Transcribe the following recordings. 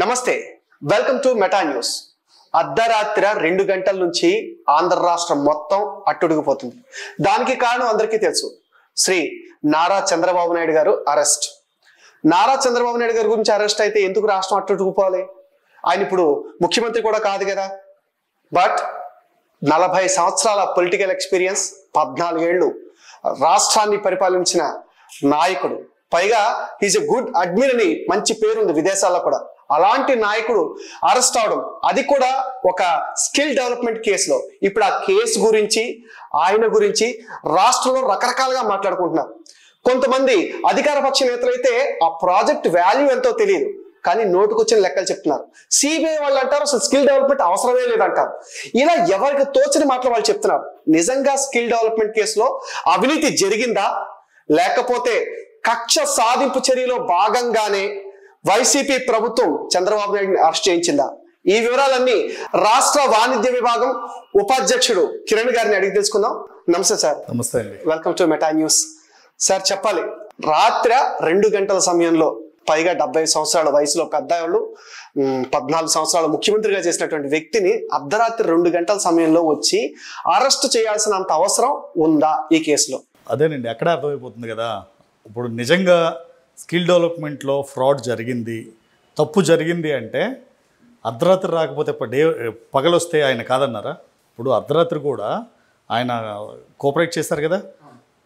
నమస్తే welcome to Meta news అర్ధరాత్రి రెండు గంటల నుంచి ఆంధ్ర రాష్ట్రం మొత్తం అట్టుడుగుపోతుంది దానికి కారణం అందరికీ తెలుసు శ్రీ నారా చంద్రబాబు నాయుడు గారు అరెస్ట్ నారా చంద్రబాబు నాయుడు గారి గురించి అరెస్ట్ అయితే ఎందుకు రాష్ట్రం అట్టుడుగుపోవాలి ఆయన ఇప్పుడు ముఖ్యమంత్రి కూడా కాదు కదా బట్ నలభై సంవత్సరాల పొలిటికల్ ఎక్స్పీరియన్స్ పద్నాలుగేళ్ళు రాష్ట్రాన్ని పరిపాలించిన నాయకుడు పైగా హీజ్ ఎ గుడ్ అడ్మిన్ అని మంచి పేరుంది విదేశాల్లో కూడా అలాంటి నాయకుడు అరెస్ట్ అవడం అది కూడా ఒక స్కిల్ డెవలప్మెంట్ కేసులో ఇప్పుడు ఆ కేసు గురించి ఆయన గురించి రాష్ట్రంలో రకరకాలుగా మాట్లాడుకుంటున్నారు కొంతమంది అధికార పక్ష అయితే ఆ ప్రాజెక్ట్ వాల్యూ ఎంతో తెలియదు కానీ నోటుకొచ్చిన లెక్కలు చెప్తున్నారు సిబిఐ వాళ్ళు అంటారు అసలు స్కిల్ డెవలప్మెంట్ అవసరమే లేదంటారు ఇలా ఎవరికి తోచని మాటలు వాళ్ళు చెప్తున్నారు నిజంగా స్కిల్ డెవలప్మెంట్ కేసులో అవినీతి జరిగిందా లేకపోతే కక్ష సాధింపు చర్యలో భాగంగానే వైసీపీ ప్రభుత్వం చంద్రబాబు నాయుడిని అరెస్ట్ చేయించిందా ఈ వివరాలన్నీ రాష్ట్ర వాణిజ్య విభాగం ఉపాధ్యక్షుడు కిరణ్ గారిని అడిగి తెలుసుకుందాం నమస్తే సార్ నమస్తే అండి welcome to Meta news sir చెప్పాలి రాత్రి రెండు గంటల సమయంలో పైగా డెబ్బై సంవత్సరాల వయసులో పెద్ద వాళ్ళు పద్నాలుగు సంవత్సరాల ముఖ్యమంత్రిగా చేసినటువంటి వ్యక్తిని అర్ధరాత్రి రెండు గంటల సమయంలో వచ్చి అరెస్ట్ చేయాల్సిన అంత అవసరం ఉందా ఈ కేసులో అదేనండి ఎక్కడ అర్థమైపోతుంది కదా ఇప్పుడు నిజంగా స్కిల్ డెవలప్మెంట్లో ఫ్రాడ్ జరిగింది తప్పు జరిగింది అంటే అర్ధరాత్రి రాకపోతే ఇప్పుడు డే పగలొస్తే ఆయన కాదన్నారా ఇప్పుడు అర్ధరాత్రి కూడా ఆయన కోఆపరేట్ చేశారు కదా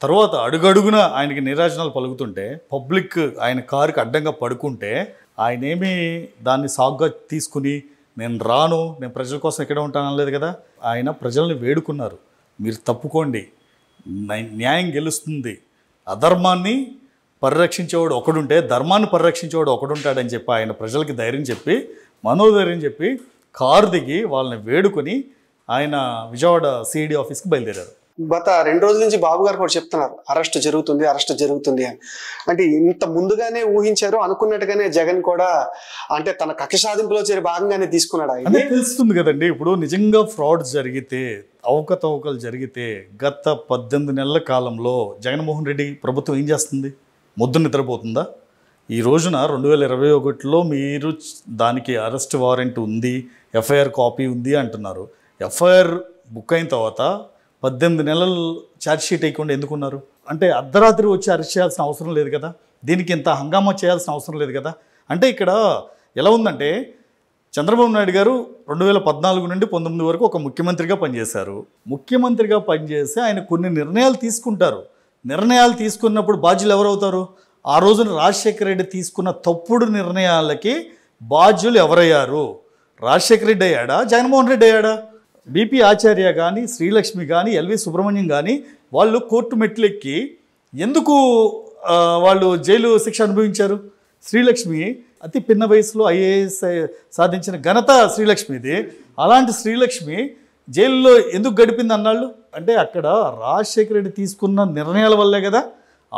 తర్వాత అడుగడుగున ఆయనకి నిరాజనాలు పలుకుతుంటే పబ్లిక్ ఆయన కారుకి అడ్డంగా పడుకుంటే ఆయన ఏమి దాన్ని సాగ్గా తీసుకుని నేను రాను నేను ప్రజల కోసం ఎక్కడ ఉంటాను అనలేదు కదా ఆయన ప్రజల్ని వేడుకున్నారు మీరు తప్పుకోండి న్యాయం గెలుస్తుంది అధర్మాన్ని పరిరక్షించేవాడు ఒకడుంటే ధర్మాన్ని పరిరక్షించేవాడు ఒకడుంటాడని చెప్పి ఆయన ప్రజలకి ధైర్యం చెప్పి మనోధైర్యం చెప్పి కారు దిగి వాళ్ళని వేడుకొని ఆయన విజయవాడ సిఈడి ఆఫీస్కి బయలుదేరారు గత రెండు రోజుల నుంచి బాబు గారు కూడా చెప్తున్నారు అరెస్ట్ జరుగుతుంది అరెస్ట్ జరుగుతుంది అని అంటే ఇంత ముందుగానే ఊహించారు అనుకున్నట్టుగానే జగన్ కూడా అంటే తన కక్ష సాధింపులో చేరి భాగంగానే తీసుకున్నాడు ఆయన తెలుస్తుంది కదండి ఇప్పుడు నిజంగా ఫ్రాడ్ జరిగితే అవకతవకలు జరిగితే గత పద్దెనిమిది నెలల కాలంలో జగన్మోహన్ రెడ్డి ప్రభుత్వం ఏం చేస్తుంది ముద్దు నిద్రపోతుందా ఈ రోజున రెండు వేల ఇరవై ఒకటిలో మీరు దానికి అరెస్ట్ వారెంట్ ఉంది ఎఫ్ఐఆర్ కాపీ ఉంది అంటున్నారు ఎఫ్ఐఆర్ బుక్ అయిన తర్వాత పద్దెనిమిది నెలలు ఛార్జ్షీట్ అయ్యకుండా ఎందుకున్నారు అంటే అర్ధరాత్రి వచ్చి అరెస్ట్ చేయాల్సిన అవసరం లేదు కదా దీనికి ఇంత హంగామా చేయాల్సిన అవసరం లేదు కదా అంటే ఇక్కడ ఎలా ఉందంటే చంద్రబాబు నాయుడు గారు రెండు వేల పద్నాలుగు నుండి పంతొమ్మిది వరకు ఒక ముఖ్యమంత్రిగా పనిచేశారు ముఖ్యమంత్రిగా పనిచేసి ఆయన కొన్ని నిర్ణయాలు తీసుకుంటారు నిర్ణయాలు తీసుకున్నప్పుడు బాధ్యులు ఎవరవుతారు ఆ రోజున రాజశేఖర రెడ్డి తీసుకున్న తప్పుడు నిర్ణయాలకి బాధ్యులు ఎవరయ్యారు రాజశేఖర రెడ్డి అయ్యాడా జగన్మోహన్ రెడ్డి అయ్యాడా బీపీ ఆచార్య కానీ శ్రీలక్ష్మి కానీ ఎల్వి సుబ్రహ్మణ్యం కానీ వాళ్ళు కోర్టు మెట్లెక్కి ఎందుకు వాళ్ళు జైలు శిక్ష అనుభవించారు శ్రీలక్ష్మి అతి పిన్న వయసులో ఐఏఎస్ సాధించిన ఘనత శ్రీలక్ష్మిది అలాంటి శ్రీలక్ష్మి జైల్లో ఎందుకు గడిపింది అన్నాళ్ళు అంటే అక్కడ రాజశేఖర రెడ్డి తీసుకున్న నిర్ణయాల వల్లే కదా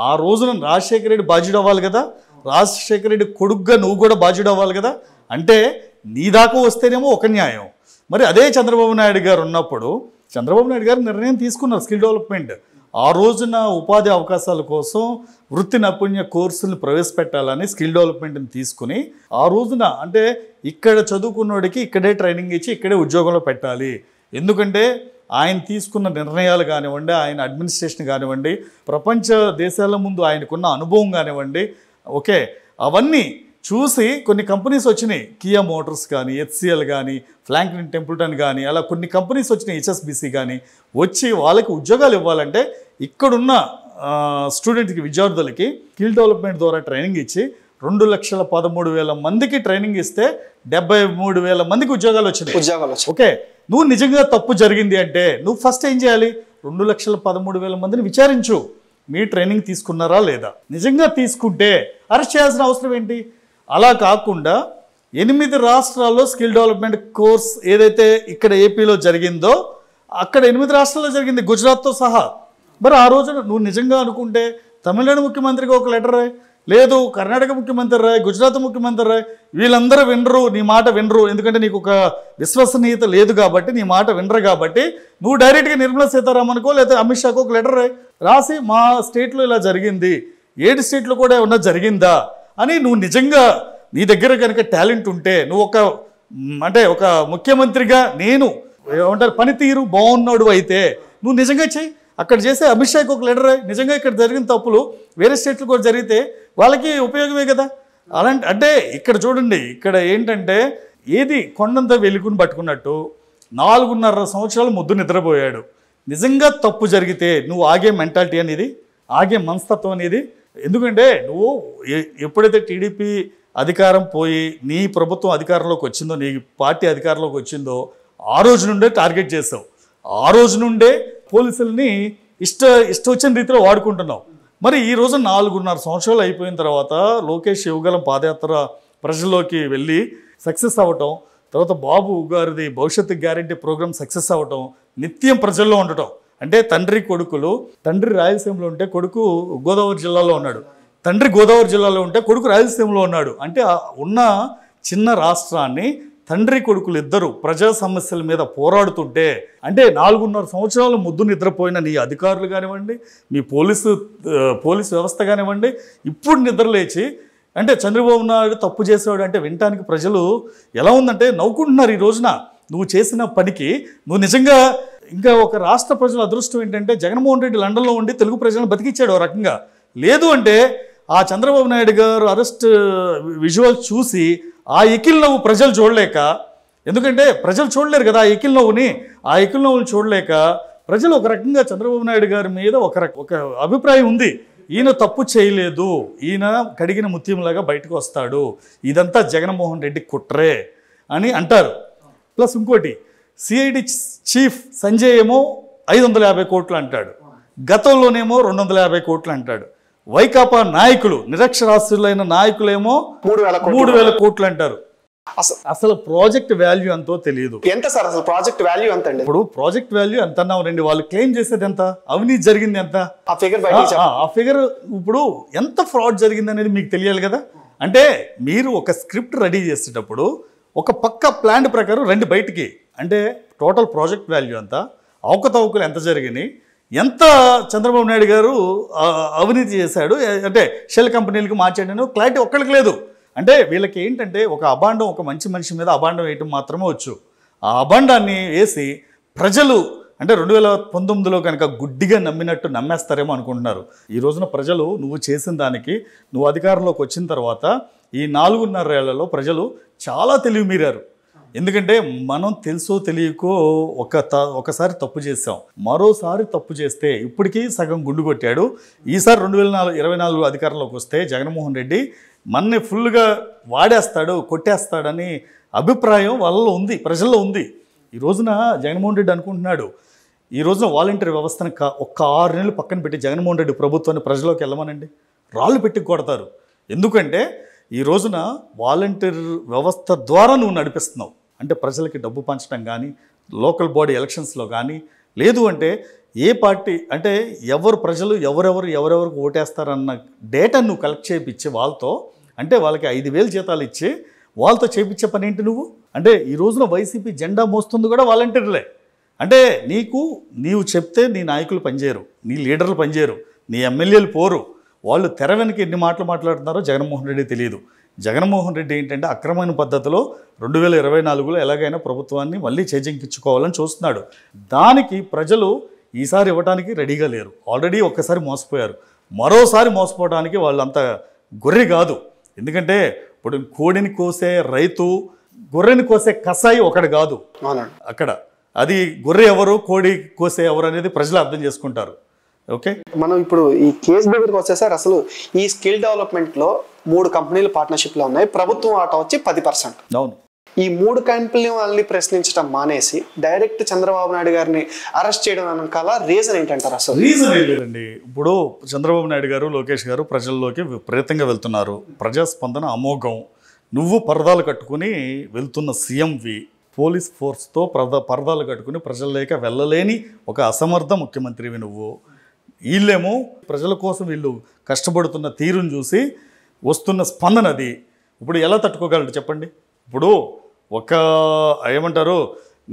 ఆ రోజున రాజశేఖర రెడ్డి బాధ్యుడు అవ్వాలి కదా రాజశేఖర రెడ్డి కొడుగ్గా నువ్వు కూడా బాధ్యుడు అవ్వాలి కదా అంటే నీ దాకా వస్తేనేమో ఒక న్యాయం మరి అదే చంద్రబాబు నాయుడు గారు ఉన్నప్పుడు చంద్రబాబు నాయుడు గారు నిర్ణయం తీసుకున్నారు స్కిల్ డెవలప్మెంట్ ఆ రోజున ఉపాధి అవకాశాల కోసం వృత్తి నైపుణ్య కోర్సులను ప్రవేశపెట్టాలని స్కిల్ డెవలప్మెంట్ని తీసుకుని ఆ రోజున అంటే ఇక్కడ చదువుకున్నోడికి ఇక్కడే ట్రైనింగ్ ఇచ్చి ఇక్కడే ఉద్యోగంలో పెట్టాలి ఎందుకంటే ఆయన తీసుకున్న నిర్ణయాలు కానివ్వండి ఆయన అడ్మినిస్ట్రేషన్ కానివ్వండి ప్రపంచ దేశాల ముందు ఆయనకున్న అనుభవం కానివ్వండి ఓకే అవన్నీ చూసి కొన్ని కంపెనీస్ వచ్చినాయి కియా మోటార్స్ కానీ హెచ్సిఎల్ కానీ ఫ్లాంక్లిన్ టెంపుల్టన్ కానీ అలా కొన్ని కంపెనీస్ వచ్చినాయి హెచ్ఎస్బిసి కానీ వచ్చి వాళ్ళకి ఉద్యోగాలు ఇవ్వాలంటే ఇక్కడున్న స్టూడెంట్కి విద్యార్థులకి స్కిల్ డెవలప్మెంట్ ద్వారా ట్రైనింగ్ ఇచ్చి రెండు లక్షల పదమూడు వేల మందికి ట్రైనింగ్ ఇస్తే డెబ్బై మూడు వేల మందికి ఉద్యోగాలు వచ్చినాయి ఉద్యోగాలు ఓకే నువ్వు నిజంగా తప్పు జరిగింది అంటే నువ్వు ఫస్ట్ ఏం చేయాలి రెండు లక్షల పదమూడు వేల మందిని విచారించు మీ ట్రైనింగ్ తీసుకున్నారా లేదా నిజంగా తీసుకుంటే అరెస్ట్ చేయాల్సిన అవసరం ఏంటి అలా కాకుండా ఎనిమిది రాష్ట్రాల్లో స్కిల్ డెవలప్మెంట్ కోర్స్ ఏదైతే ఇక్కడ ఏపీలో జరిగిందో అక్కడ ఎనిమిది రాష్ట్రాల్లో జరిగింది గుజరాత్తో సహా మరి ఆ రోజున నువ్వు నిజంగా అనుకుంటే తమిళనాడు ముఖ్యమంత్రికి ఒక లెటర్ లేదు కర్ణాటక ముఖ్యమంత్రి రాయ్ గుజరాత్ ముఖ్యమంత్రి రాయ్ వీళ్ళందరూ వినరు నీ మాట వినరు ఎందుకంటే నీకు ఒక విశ్వసనీయత లేదు కాబట్టి నీ మాట వినరు కాబట్టి నువ్వు డైరెక్ట్గా నిర్మలా సీతారామన్కో లేదా అమిత్ షాకో ఒక లెటర్ రాయ్ రాసి మా స్టేట్లో ఇలా జరిగింది ఏడు స్టేట్లో కూడా ఏమన్నా జరిగిందా అని నువ్వు నిజంగా నీ దగ్గర కనుక టాలెంట్ ఉంటే నువ్వు ఒక అంటే ఒక ముఖ్యమంత్రిగా నేను ఏమంటారు పనితీరు బాగున్నాడు అయితే నువ్వు నిజంగా చెయ్యి అక్కడ చేసే అభిషేక్ ఒక లెటర్ నిజంగా ఇక్కడ జరిగిన తప్పులు వేరే స్టేట్లు కూడా జరిగితే వాళ్ళకి ఉపయోగమే కదా అలాంటి అంటే ఇక్కడ చూడండి ఇక్కడ ఏంటంటే ఏది కొండంత వెలుగుని పట్టుకున్నట్టు నాలుగున్నర సంవత్సరాలు ముద్దు నిద్రపోయాడు నిజంగా తప్పు జరిగితే నువ్వు ఆగే మెంటాలిటీ అనేది ఆగే మనస్తత్వం అనేది ఎందుకంటే నువ్వు ఎప్పుడైతే టీడీపీ అధికారం పోయి నీ ప్రభుత్వం అధికారంలోకి వచ్చిందో నీ పార్టీ అధికారంలోకి వచ్చిందో ఆ రోజు నుండే టార్గెట్ చేసావు ఆ రోజు నుండే పోలీసుల్ని ఇష్ట ఇష్టం వచ్చిన రీతిలో వాడుకుంటున్నావు మరి ఈ రోజు నాలుగున్నర సంవత్సరాలు అయిపోయిన తర్వాత లోకేష్ యువగలం పాదయాత్ర ప్రజల్లోకి వెళ్ళి సక్సెస్ అవ్వటం తర్వాత బాబు గారిది భవిష్యత్తు గ్యారంటీ ప్రోగ్రామ్ సక్సెస్ అవ్వటం నిత్యం ప్రజల్లో ఉండటం అంటే తండ్రి కొడుకులు తండ్రి రాయలసీమలో ఉంటే కొడుకు గోదావరి జిల్లాలో ఉన్నాడు తండ్రి గోదావరి జిల్లాలో ఉంటే కొడుకు రాయలసీమలో ఉన్నాడు అంటే ఉన్న చిన్న రాష్ట్రాన్ని తండ్రి కొడుకులు ఇద్దరు ప్రజా సమస్యల మీద పోరాడుతుంటే అంటే నాలుగున్నర సంవత్సరాలు ముద్దు నిద్రపోయిన నీ అధికారులు కానివ్వండి మీ పోలీసు పోలీసు వ్యవస్థ కానివ్వండి ఇప్పుడు నిద్రలేచి అంటే చంద్రబాబు నాయుడు తప్పు చేసేవాడు అంటే వినటానికి ప్రజలు ఎలా ఉందంటే నవ్వుకుంటున్నారు ఈ రోజున నువ్వు చేసిన పనికి నువ్వు నిజంగా ఇంకా ఒక రాష్ట్ర ప్రజల అదృష్టం ఏంటంటే జగన్మోహన్ రెడ్డి లండన్లో ఉండి తెలుగు ప్రజలను బతికిచ్చాడు ఓ రకంగా లేదు అంటే ఆ చంద్రబాబు నాయుడు గారు అరెస్ట్ విజువల్ చూసి ఆ ఎకిల్ నవ్వు ప్రజలు చూడలేక ఎందుకంటే ప్రజలు చూడలేరు కదా ఆ ఎకిల్ నవ్వుని ఆ ఎకిల్ నవ్వుని చూడలేక ప్రజలు ఒక రకంగా చంద్రబాబు నాయుడు గారి మీద ఒక ఒక అభిప్రాయం ఉంది ఈయన తప్పు చేయలేదు ఈయన కడిగిన ముత్యంలాగా బయటకు వస్తాడు ఇదంతా జగన్మోహన్ రెడ్డి కుట్రే అని అంటారు ప్లస్ ఇంకోటి సిఐడి చీఫ్ సంజయ్ ఏమో ఐదు వందల యాభై కోట్లు అంటాడు గతంలోనేమో రెండు వందల యాభై కోట్లు అంటాడు వైకాపా నాయకులు నిరక్షరాస్యులైన నాయకులేమో మూడు వేల మూడు వేల కోట్లు అంటారు అసలు ప్రాజెక్ట్ వాల్యూ ఎంతో తెలియదు ఎంత సార్ అసలు ప్రాజెక్ట్ వాల్యూ ఎంత అండి ఇప్పుడు ప్రాజెక్ట్ వాల్యూ ఎంత అన్నావు రండి వాళ్ళు క్లెయిమ్ చేసేది ఎంత అవినీతి జరిగింది ఎంత ఆ ఫిగర్ ఆ ఫిగర్ ఇప్పుడు ఎంత ఫ్రాడ్ జరిగింది అనేది మీకు తెలియాలి కదా అంటే మీరు ఒక స్క్రిప్ట్ రెడీ చేసేటప్పుడు ఒక పక్క ప్లాన్ ప్రకారం రెండు బయటికి అంటే టోటల్ ప్రాజెక్ట్ వాల్యూ ఎంత అవకతవకలు ఎంత జరిగినాయి ఎంత చంద్రబాబు నాయుడు గారు అవినీతి చేశాడు అంటే షెల్ కంపెనీలకు మార్చాడని క్లారిటీ ఒక్కడికి లేదు అంటే వీళ్ళకి ఏంటంటే ఒక అభాండం ఒక మంచి మనిషి మీద అభాండం వేయటం మాత్రమే వచ్చు ఆ అభాండాన్ని వేసి ప్రజలు అంటే రెండు వేల పంతొమ్మిదిలో కనుక గుడ్డిగా నమ్మినట్టు నమ్మేస్తారేమో అనుకుంటున్నారు ఈ రోజున ప్రజలు నువ్వు చేసిన దానికి నువ్వు అధికారంలోకి వచ్చిన తర్వాత ఈ నాలుగున్నర ఏళ్లలో ప్రజలు చాలా తెలివి మీరారు ఎందుకంటే మనం తెలుసో తెలియకో ఒక ఒకసారి తప్పు చేసాం మరోసారి తప్పు చేస్తే ఇప్పటికీ సగం గుండు కొట్టాడు ఈసారి రెండు వేల నాలుగు ఇరవై నాలుగు అధికారంలోకి వస్తే జగన్మోహన్ రెడ్డి మన్ని ఫుల్గా వాడేస్తాడు కొట్టేస్తాడని అభిప్రాయం వాళ్ళలో ఉంది ప్రజల్లో ఉంది ఈ రోజున జగన్మోహన్ రెడ్డి అనుకుంటున్నాడు ఈ రోజున వాలంటీర్ వ్యవస్థను ఒక్క ఆరు నెలలు పక్కన పెట్టి జగన్మోహన్ రెడ్డి ప్రభుత్వాన్ని ప్రజలోకి వెళ్ళమనండి రాళ్ళు పెట్టి కొడతారు ఎందుకంటే ఈ రోజున వాలంటీర్ వ్యవస్థ ద్వారా నువ్వు నడిపిస్తున్నావు అంటే ప్రజలకి డబ్బు పంచడం కానీ లోకల్ బాడీ ఎలక్షన్స్లో కానీ లేదు అంటే ఏ పార్టీ అంటే ఎవరు ప్రజలు ఎవరెవరు ఎవరెవరికి ఓటేస్తారన్న డేటా నువ్వు కలెక్ట్ చేయించి వాళ్ళతో అంటే వాళ్ళకి ఐదు వేలు జీతాలు ఇచ్చి వాళ్ళతో చేయించే పని ఏంటి నువ్వు అంటే ఈ రోజున వైసీపీ జెండా మోస్తుంది కూడా వాలంటీర్లే అంటే నీకు నీవు చెప్తే నీ నాయకులు పనిచేయరు నీ లీడర్లు పనిచేయరు నీ ఎమ్మెల్యేలు పోరు వాళ్ళు తెర వెనక ఎన్ని మాటలు మాట్లాడుతున్నారో జగన్మోహన్ రెడ్డి తెలియదు జగన్మోహన్ రెడ్డి ఏంటంటే అక్రమైన పద్ధతిలో రెండు వేల ఇరవై నాలుగులో ఎలాగైనా ప్రభుత్వాన్ని మళ్ళీ చేజెంకించుకోవాలని చూస్తున్నాడు దానికి ప్రజలు ఈసారి ఇవ్వడానికి రెడీగా లేరు ఆల్రెడీ ఒక్కసారి మోసపోయారు మరోసారి మోసపోవడానికి వాళ్ళంత గొర్రె కాదు ఎందుకంటే ఇప్పుడు కోడిని కోసే రైతు గొర్రెని కోసే కసాయి ఒకడు కాదు అక్కడ అది గొర్రె ఎవరు కోడి కోసే ఎవరు అనేది ప్రజలు అర్థం చేసుకుంటారు ఓకే మనం ఇప్పుడు ఈ కేసు దగ్గరికి వచ్చేసారి అసలు ఈ స్కిల్ డెవలప్మెంట్లో మూడు కంపెనీలు పార్ట్నర్షిప్లో ఉన్నాయి ప్రభుత్వం ఆట వచ్చి పది పర్సెంట్ ఈ మూడు కంపెనీ వాళ్ళని ప్రశ్నించడం మానేసి డైరెక్ట్ చంద్రబాబు నాయుడు గారిని అరెస్ట్ చేయడం అనకాల రీజన్ ఏంటంటారు అసలు రీజన్ లేదండి ఇప్పుడు చంద్రబాబు నాయుడు గారు లోకేష్ గారు ప్రజల్లోకి విపరీతంగా వెళ్తున్నారు ప్రజాస్పందన అమోఘం నువ్వు పరదాలు కట్టుకుని వెళ్తున్న సీఎంవి పోలీస్ ఫోర్స్తో పరదా పరదాలు కట్టుకుని లేక వెళ్ళలేని ఒక అసమర్థ ముఖ్యమంత్రివి నువ్వు వీళ్ళేమో ప్రజల కోసం వీళ్ళు కష్టపడుతున్న తీరును చూసి వస్తున్న స్పందన అది ఇప్పుడు ఎలా తట్టుకోగలడు చెప్పండి ఇప్పుడు ఒక ఏమంటారు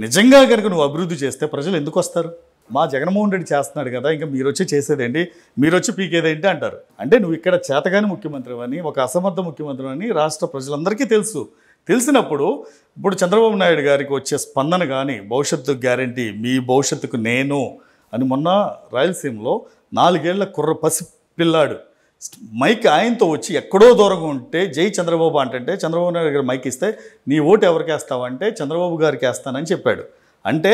నిజంగా కనుక నువ్వు అభివృద్ధి చేస్తే ప్రజలు ఎందుకు వస్తారు మా జగన్మోహన్ రెడ్డి చేస్తున్నాడు కదా ఇంకా మీరు వచ్చి చేసేదేంటి మీరు వచ్చి పీకేదేంటి అంటారు అంటే నువ్వు ఇక్కడ చేతగాని ముఖ్యమంత్రి అని ఒక అసమర్థ ముఖ్యమంత్రి అని రాష్ట్ర ప్రజలందరికీ తెలుసు తెలిసినప్పుడు ఇప్పుడు చంద్రబాబు నాయుడు గారికి వచ్చే స్పందన కానీ భవిష్యత్తు గ్యారంటీ మీ భవిష్యత్తుకు నేను అని మొన్న రాయలసీమలో నాలుగేళ్ల కుర్ర పసి పిల్లాడు మైక్ ఆయనతో వచ్చి ఎక్కడో దూరంగా ఉంటే జై చంద్రబాబు అంటే చంద్రబాబు నాయుడు గారు మైక్ ఇస్తే నీ ఓటు ఎవరికి అంటే చంద్రబాబు గారికి వేస్తానని చెప్పాడు అంటే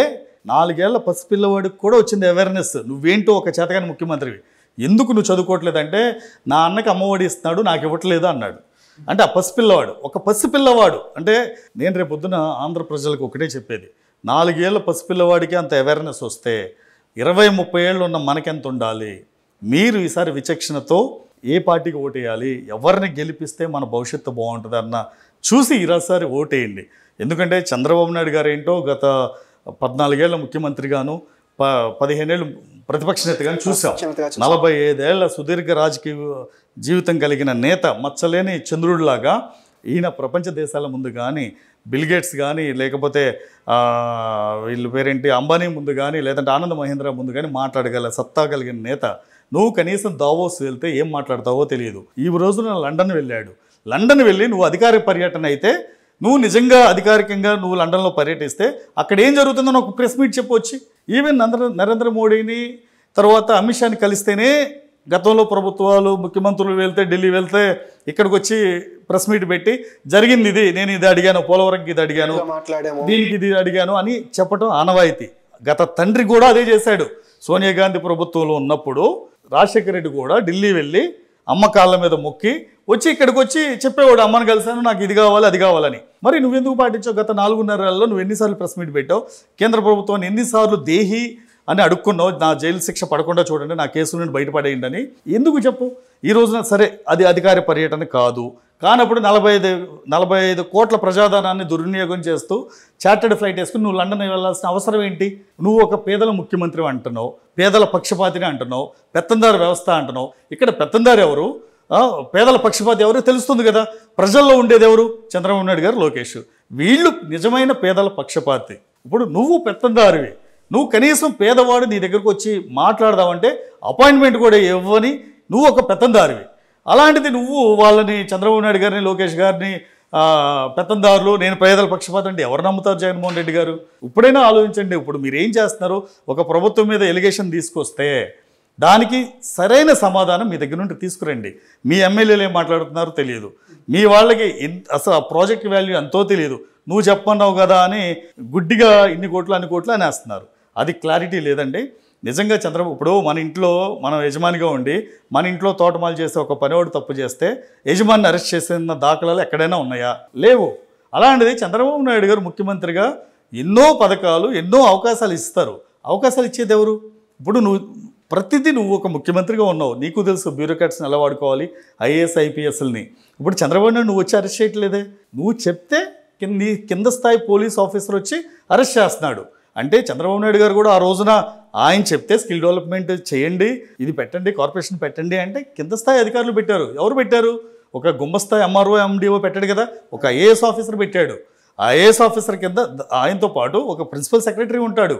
నాలుగేళ్ల పసిపిల్లవాడికి కూడా వచ్చింది అవేర్నెస్ నువ్వేంటో ఒక చేతగాని ముఖ్యమంత్రివి ఎందుకు నువ్వు చదువుకోవట్లేదంటే నా అన్నకి అమ్మఒడి ఇస్తున్నాడు నాకు ఇవ్వట్లేదు అన్నాడు అంటే ఆ పసిపిల్లవాడు ఒక పసిపిల్లవాడు అంటే నేను రేపు పొద్దున ఆంధ్ర ప్రజలకు ఒకటే చెప్పేది నాలుగేళ్ల పసిపిల్లవాడికి అంత అవేర్నెస్ వస్తే ఇరవై ముప్పై ఏళ్ళు ఉన్న మనకెంత ఉండాలి మీరు ఈసారి విచక్షణతో ఏ పార్టీకి ఓటేయాలి ఎవరిని గెలిపిస్తే మన భవిష్యత్తు బాగుంటుంది అన్న చూసి ఈరోజుసారి ఓటేయండి ఎందుకంటే చంద్రబాబు నాయుడు గారు ఏంటో గత పద్నాలుగేళ్ళ ముఖ్యమంత్రిగాను ప పదిహేనేళ్ళు ప్రతిపక్ష నేతగాను చూసాం నలభై ఐదేళ్ల సుదీర్ఘ రాజకీయ జీవితం కలిగిన నేత మచ్చలేని చంద్రుడిలాగా ఈయన ప్రపంచ దేశాల ముందు కానీ బిల్గేట్స్ కానీ లేకపోతే వీళ్ళు పేరేంటి అంబానీ ముందు కానీ లేదంటే ఆనంద్ మహేంద్ర ముందు కానీ మాట్లాడగల సత్తా కలిగిన నేత నువ్వు కనీసం దావోస్ వెళ్తే ఏం మాట్లాడతావో తెలియదు ఈ నేను లండన్ వెళ్ళాడు లండన్ వెళ్ళి నువ్వు అధికార పర్యటన అయితే నువ్వు నిజంగా అధికారికంగా నువ్వు లండన్లో పర్యటిస్తే అక్కడ ఏం జరుగుతుందో నాకు ప్రెస్ మీట్ చెప్పవచ్చు ఈవెన్ నరేంద్ర నరేంద్ర మోడీని తర్వాత అమిత్ షాని కలిస్తేనే గతంలో ప్రభుత్వాలు ముఖ్యమంత్రులు వెళ్తే ఢిల్లీ వెళ్తే ఇక్కడికి వచ్చి ప్రెస్ మీట్ పెట్టి జరిగింది ఇది నేను ఇది అడిగాను పోలవరంకి ఇది అడిగాను దీనికి ఇది అడిగాను అని చెప్పడం ఆనవాయితీ గత తండ్రి కూడా అదే చేశాడు సోనియా గాంధీ ప్రభుత్వంలో ఉన్నప్పుడు రాజశేఖర రెడ్డి కూడా ఢిల్లీ వెళ్ళి అమ్మ కాళ్ళ మీద మొక్కి వచ్చి ఇక్కడికి వచ్చి చెప్పేవాడు అమ్మని కలిశాను నాకు ఇది కావాలి అది కావాలని మరి నువ్వెందుకు పాటించావు గత నాలుగున్నరేళ్లలో నువ్వు ఎన్నిసార్లు ప్రెస్ మీట్ పెట్టావు కేంద్ర ప్రభుత్వాన్ని ఎన్నిసార్లు దేహి అని అడుక్కున్నావు నా జైలు శిక్ష పడకుండా చూడండి నా కేసు నుండి బయటపడేయండి అని ఎందుకు చెప్పు ఈ రోజున సరే అది అధికార పర్యటన కాదు కానప్పుడు నలభై ఐదు నలభై ఐదు కోట్ల ప్రజాధనాన్ని దుర్వినియోగం చేస్తూ చార్టర్డ్ ఫ్లైట్ వేసుకుని నువ్వు లండన్ వెళ్ళాల్సిన అవసరం ఏంటి నువ్వు ఒక పేదల ముఖ్యమంత్రి అంటున్నావు పేదల పక్షపాతిని అంటున్నావు పెత్తందారు వ్యవస్థ అంటున్నావు ఇక్కడ పెత్తందారు ఎవరు పేదల పక్షపాతి ఎవరు తెలుస్తుంది కదా ప్రజల్లో ఉండేది ఎవరు చంద్రబాబు నాయుడు గారు లోకేష్ వీళ్ళు నిజమైన పేదల పక్షపాతి ఇప్పుడు నువ్వు పెత్తందారువి నువ్వు కనీసం పేదవాడు నీ దగ్గరకు వచ్చి మాట్లాడదామంటే అపాయింట్మెంట్ కూడా ఇవ్వని నువ్వు ఒక పెత్తందారువి అలాంటిది నువ్వు వాళ్ళని చంద్రబాబు నాయుడు గారిని లోకేష్ గారిని పెత్తందారులు నేను పేదల పక్షపాతం అంటే ఎవరు నమ్ముతారు జగన్మోహన్ రెడ్డి గారు ఇప్పుడైనా ఆలోచించండి ఇప్పుడు మీరు ఏం చేస్తున్నారు ఒక ప్రభుత్వం మీద ఎలిగేషన్ తీసుకొస్తే దానికి సరైన సమాధానం మీ దగ్గర నుండి తీసుకురండి మీ ఎమ్మెల్యేలు ఏం మాట్లాడుతున్నారో తెలియదు మీ వాళ్ళకి అసలు ఆ ప్రాజెక్ట్ వాల్యూ ఎంతో తెలియదు నువ్వు చెప్పన్నావు కదా అని గుడ్డిగా ఇన్ని కోట్లు అన్ని కోట్లు వేస్తున్నారు అది క్లారిటీ లేదండి నిజంగా చంద్రబాబు ఇప్పుడు మన ఇంట్లో మనం యజమానిగా ఉండి మన ఇంట్లో తోటమాలు చేస్తే ఒక పనివాడు తప్పు చేస్తే యజమాని అరెస్ట్ చేసిన దాఖలాలు ఎక్కడైనా ఉన్నాయా లేవు అలాంటిది చంద్రబాబు నాయుడు గారు ముఖ్యమంత్రిగా ఎన్నో పథకాలు ఎన్నో అవకాశాలు ఇస్తారు అవకాశాలు ఇచ్చేది ఎవరు ఇప్పుడు నువ్వు ప్రతిదీ నువ్వు ఒక ముఖ్యమంత్రిగా ఉన్నావు నీకు తెలుసు బ్యూరోక్రాట్స్ని ఎలా వాడుకోవాలి ఐఏఎస్ ఐపీఎస్ని ఇప్పుడు చంద్రబాబు నాయుడు నువ్వు వచ్చి అరెస్ట్ చేయట్లేదే నువ్వు చెప్తే కింద కింద స్థాయి పోలీస్ ఆఫీసర్ వచ్చి అరెస్ట్ చేస్తున్నాడు అంటే చంద్రబాబు నాయుడు గారు కూడా ఆ రోజున ఆయన చెప్తే స్కిల్ డెవలప్మెంట్ చేయండి ఇది పెట్టండి కార్పొరేషన్ పెట్టండి అంటే కింద స్థాయి అధికారులు పెట్టారు ఎవరు పెట్టారు ఒక గుమ్మస్థాయి ఎంఆర్ఓ ఎండిఓ పెట్టాడు కదా ఒక ఐఏఎస్ ఆఫీసర్ పెట్టాడు ఐఏఎస్ ఆఫీసర్ కింద ఆయనతో పాటు ఒక ప్రిన్సిపల్ సెక్రటరీ ఉంటాడు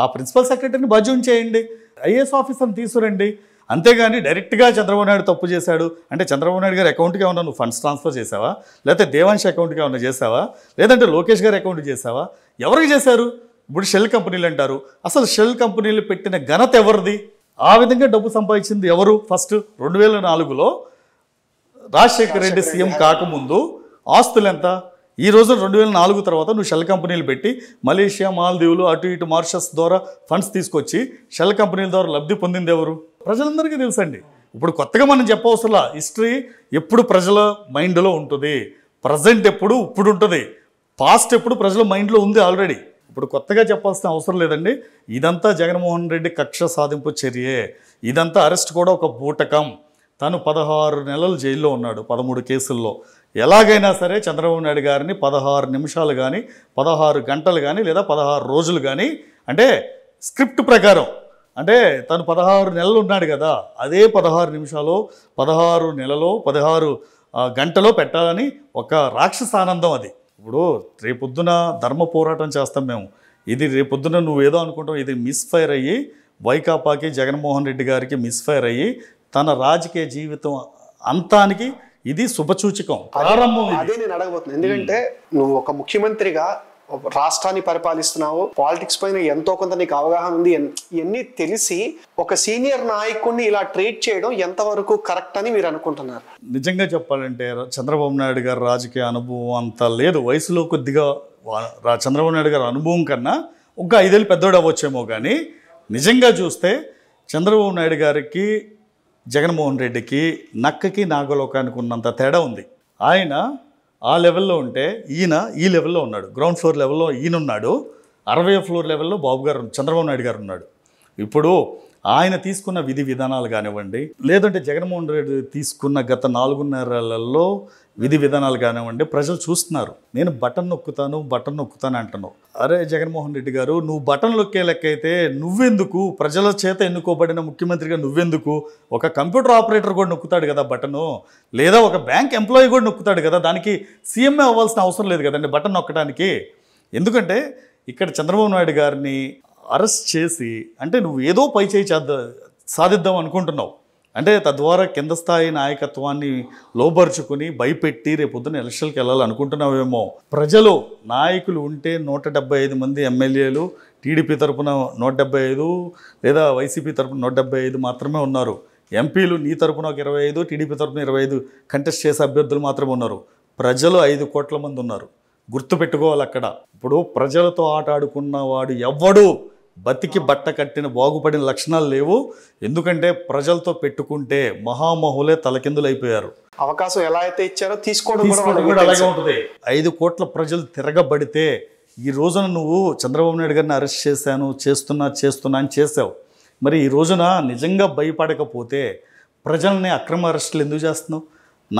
ఆ ప్రిన్సిపల్ సెక్రటరీని బాధ్యం చేయండి ఐఏఎస్ ఆఫీసర్ని తీసుకురండి అంతేగాని డైరెక్ట్గా చంద్రబాబు నాయుడు తప్పు చేశాడు అంటే చంద్రబాబు నాయుడు గారి అకౌంట్కి ఏమన్నా నువ్వు ఫండ్స్ ట్రాన్స్ఫర్ చేసావా లేకపోతే దేవాంశ్ అకౌంట్కి ఏమన్నా చేసావా లేదంటే లోకేష్ గారి అకౌంట్ చేసావా ఎవరికి చేశారు ఇప్పుడు షెల్ కంపెనీలు అంటారు అసలు షెల్ కంపెనీలు పెట్టిన ఘనత ఎవరిది ఆ విధంగా డబ్బు సంపాదించింది ఎవరు ఫస్ట్ రెండు వేల నాలుగులో రాజశేఖర రెడ్డి సీఎం కాకముందు ఆస్తులు ఎంత ఈ రోజు రెండు వేల నాలుగు తర్వాత నువ్వు షెల్ కంపెనీలు పెట్టి మలేషియా మాల్దీవులు అటు ఇటు మార్షస్ ద్వారా ఫండ్స్ తీసుకొచ్చి షెల్ కంపెనీల ద్వారా లబ్ధి పొందింది ఎవరు ప్రజలందరికీ తెలుసండి ఇప్పుడు కొత్తగా మనం చెప్పవసలా హిస్టరీ ఎప్పుడు ప్రజల మైండ్లో ఉంటుంది ప్రజెంట్ ఎప్పుడు ఇప్పుడు ఉంటుంది పాస్ట్ ఎప్పుడు ప్రజల మైండ్లో ఉంది ఆల్రెడీ ఇప్పుడు కొత్తగా చెప్పాల్సిన అవసరం లేదండి ఇదంతా జగన్మోహన్ రెడ్డి కక్ష సాధింపు చర్యే ఇదంతా అరెస్ట్ కూడా ఒక బూటకం తను పదహారు నెలలు జైల్లో ఉన్నాడు పదమూడు కేసుల్లో ఎలాగైనా సరే చంద్రబాబు నాయుడు గారిని పదహారు నిమిషాలు కానీ పదహారు గంటలు కానీ లేదా పదహారు రోజులు కానీ అంటే స్క్రిప్ట్ ప్రకారం అంటే తను పదహారు నెలలు ఉన్నాడు కదా అదే పదహారు నిమిషాలు పదహారు నెలలో పదహారు గంటలో పెట్టాలని ఒక రాక్షస ఆనందం అది ఇప్పుడు రేపొద్దున ధర్మ పోరాటం చేస్తాం మేము ఇది రేపొద్దున నువ్వేదో అనుకుంటావు ఇది మిస్ఫైర్ అయ్యి వైకాపాకి జగన్మోహన్ రెడ్డి గారికి మిస్ఫైర్ అయ్యి తన రాజకీయ జీవితం అంతానికి ఇది శుభసూచకం ప్రారంభం అదే నేను అడగబోతున్నాను ఎందుకంటే నువ్వు ఒక ముఖ్యమంత్రిగా రాష్ట్రాన్ని పరిపాలిస్తున్నావు పాలిటిక్స్ పైన ఎంతో కొంత నీకు అవగాహన ఉంది ఇవన్నీ తెలిసి ఒక సీనియర్ నాయకుడిని ఇలా ట్రీట్ చేయడం ఎంతవరకు కరెక్ట్ అని మీరు అనుకుంటున్నారు నిజంగా చెప్పాలంటే చంద్రబాబు నాయుడు గారు రాజకీయ అనుభవం అంత లేదు వయసులో కొద్దిగా చంద్రబాబు నాయుడు గారు అనుభవం కన్నా ఒక ఐదేళ్ళు పెద్దోడు అవ్వచ్చేమో కానీ నిజంగా చూస్తే చంద్రబాబు నాయుడు గారికి జగన్మోహన్ రెడ్డికి నక్కకి నాగలోకానికి ఉన్నంత తేడా ఉంది ఆయన ఆ లెవెల్లో ఉంటే ఈయన ఈ లెవెల్లో ఉన్నాడు గ్రౌండ్ ఫ్లోర్ లెవెల్లో ఈయన ఉన్నాడు అరవై ఫ్లోర్ లెవెల్లో బాబు గారు చంద్రబాబు నాయుడు గారు ఉన్నాడు ఇప్పుడు ఆయన తీసుకున్న విధి విధానాలు కానివ్వండి లేదంటే జగన్మోహన్ రెడ్డి తీసుకున్న గత నాలుగున్నరలలో విధి విధానాలు కానివ్వండి ప్రజలు చూస్తున్నారు నేను బటన్ నొక్కుతాను బటన్ నొక్కుతాను అంటున్నావు అరే జగన్మోహన్ రెడ్డి గారు నువ్వు బటన్ నొక్కే లెక్కైతే నువ్వెందుకు ప్రజల చేత ఎన్నుకోబడిన ముఖ్యమంత్రిగా నువ్వెందుకు ఒక కంప్యూటర్ ఆపరేటర్ కూడా నొక్కుతాడు కదా బటను లేదా ఒక బ్యాంక్ ఎంప్లాయీ కూడా నొక్కుతాడు కదా దానికి సీఎంఏ అవ్వాల్సిన అవసరం లేదు కదండి బటన్ నొక్కడానికి ఎందుకంటే ఇక్కడ చంద్రబాబు నాయుడు గారిని అరెస్ట్ చేసి అంటే నువ్వు ఏదో పై చేయి చేద్దా సాధిద్దాం అనుకుంటున్నావు అంటే తద్వారా కింద స్థాయి నాయకత్వాన్ని లోపరుచుకుని భయపెట్టి రేపొద్దున ఎలక్షన్కి వెళ్ళాలి అనుకుంటున్నావేమో ప్రజలు నాయకులు ఉంటే నూట ఐదు మంది ఎమ్మెల్యేలు టీడీపీ తరపున నూట ఐదు లేదా వైసీపీ తరపున నూట ఐదు మాత్రమే ఉన్నారు ఎంపీలు నీ తరపున ఒక ఇరవై ఐదు టీడీపీ తరపున ఇరవై ఐదు కంటెస్ట్ చేసే అభ్యర్థులు మాత్రమే ఉన్నారు ప్రజలు ఐదు కోట్ల మంది ఉన్నారు గుర్తుపెట్టుకోవాలి అక్కడ ఇప్పుడు ప్రజలతో ఆట ఆడుకున్నవాడు ఎవ్వడు బతికి బట్ట కట్టిన బాగుపడిన లక్షణాలు లేవు ఎందుకంటే ప్రజలతో పెట్టుకుంటే మహామహులే అయిపోయారు అవకాశం ఎలా అయితే ఇచ్చారో తీసుకోవడం కూడా అలాగే ఉంటుంది ఐదు కోట్ల ప్రజలు తిరగబడితే ఈ రోజున నువ్వు చంద్రబాబు నాయుడు గారిని అరెస్ట్ చేశాను చేస్తున్నా చేస్తున్నా అని చేసావు మరి ఈ రోజున నిజంగా భయపడకపోతే ప్రజల్ని అక్రమ అరెస్టులు ఎందుకు చేస్తున్నావు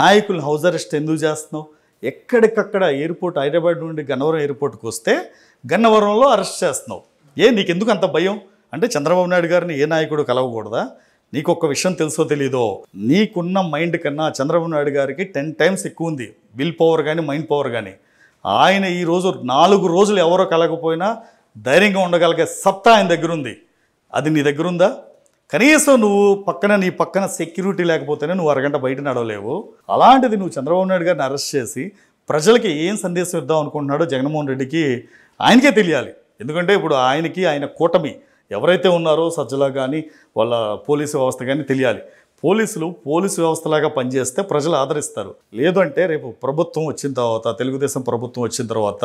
నాయకులు హౌస్ అరెస్ట్ ఎందుకు చేస్తున్నావు ఎక్కడికక్కడ ఎయిర్పోర్ట్ హైదరాబాద్ నుండి గన్నవరం ఎయిర్పోర్ట్కి వస్తే గన్నవరంలో అరెస్ట్ చేస్తున్నావు ఏ నీకెందుకు అంత భయం అంటే చంద్రబాబు నాయుడు గారిని ఏ నాయకుడు కలవకూడదా నీకు ఒక్క విషయం తెలుసో తెలీదో నీకున్న మైండ్ కన్నా చంద్రబాబు నాయుడు గారికి టెన్ టైమ్స్ ఎక్కువ ఉంది విల్ పవర్ కానీ మైండ్ పవర్ కానీ ఆయన ఈరోజు నాలుగు రోజులు ఎవరో కలగకపోయినా ధైర్యంగా ఉండగలిగే సత్తా ఆయన దగ్గర ఉంది అది నీ దగ్గర ఉందా కనీసం నువ్వు పక్కన నీ పక్కన సెక్యూరిటీ లేకపోతేనే నువ్వు అరగంట బయట నడవలేవు అలాంటిది నువ్వు చంద్రబాబు నాయుడు గారిని అరెస్ట్ చేసి ప్రజలకి ఏం సందేశం ఇద్దాం అనుకుంటున్నాడో జగన్మోహన్ రెడ్డికి ఆయనకే తెలియాలి ఎందుకంటే ఇప్పుడు ఆయనకి ఆయన కూటమి ఎవరైతే ఉన్నారో సజ్జలా కానీ వాళ్ళ పోలీసు వ్యవస్థ కానీ తెలియాలి పోలీసులు పోలీసు వ్యవస్థలాగా పనిచేస్తే ప్రజలు ఆదరిస్తారు లేదంటే రేపు ప్రభుత్వం వచ్చిన తర్వాత తెలుగుదేశం ప్రభుత్వం వచ్చిన తర్వాత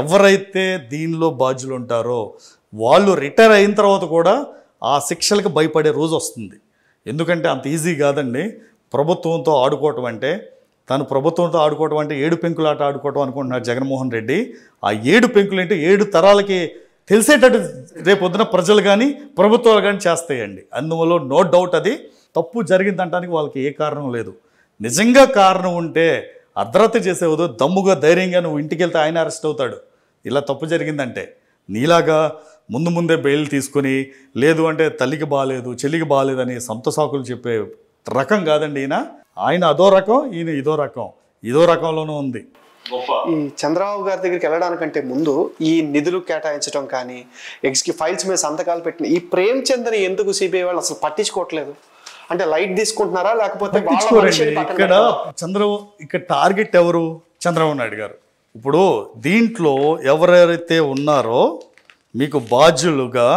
ఎవరైతే దీనిలో బాధ్యులు ఉంటారో వాళ్ళు రిటైర్ అయిన తర్వాత కూడా ఆ శిక్షలకు భయపడే రోజు వస్తుంది ఎందుకంటే అంత ఈజీ కాదండి ప్రభుత్వంతో ఆడుకోవటం అంటే తను ప్రభుత్వంతో ఆడుకోవటం అంటే ఏడు పెంకులాట ఆడుకోవటం అనుకుంటున్నాడు జగన్మోహన్ రెడ్డి ఆ ఏడు పెంకులు ఏంటో ఏడు తరాలకి తెలిసేటట్టు రేపు వద్దున ప్రజలు కానీ ప్రభుత్వాలు కానీ చేస్తాయండి అందువల్ల నో డౌట్ అది తప్పు జరిగిందంటానికి వాళ్ళకి ఏ కారణం లేదు నిజంగా కారణం ఉంటే అర్ధరత చేసేవద్దు దమ్ముగా ధైర్యంగా నువ్వు ఇంటికి వెళ్తే ఆయన అరెస్ట్ అవుతాడు ఇలా తప్పు జరిగిందంటే నీలాగా ముందు ముందే బెయిల్ తీసుకుని లేదు అంటే తల్లికి బాగాలేదు చెల్లికి బాగాలేదని సొంత సాకులు చెప్పే రకం కాదండి ఈయన ఆయన అదో రకం ఈయన ఇదో రకం ఇదో రకంలోనూ ఉంది ఈ చంద్రబాబు గారి దగ్గరికి వెళ్ళడానికంటే ముందు ఈ నిధులు కేటాయించడం కానీ ఎగ్జిక్యూ ఫైల్స్ మీద సంతకాలు పెట్టిన ఈ ప్రేమ్ చంద్ని ఎందుకు సిబిఐ వాళ్ళు అసలు పట్టించుకోవట్లేదు అంటే లైట్ తీసుకుంటున్నారా లేకపోతే ఇక్కడ చంద్రబాబు ఇక్కడ టార్గెట్ ఎవరు చంద్రబాబు నాయుడు గారు ఇప్పుడు దీంట్లో ఎవరెవరైతే ఉన్నారో మీకు బాధ్యులుగా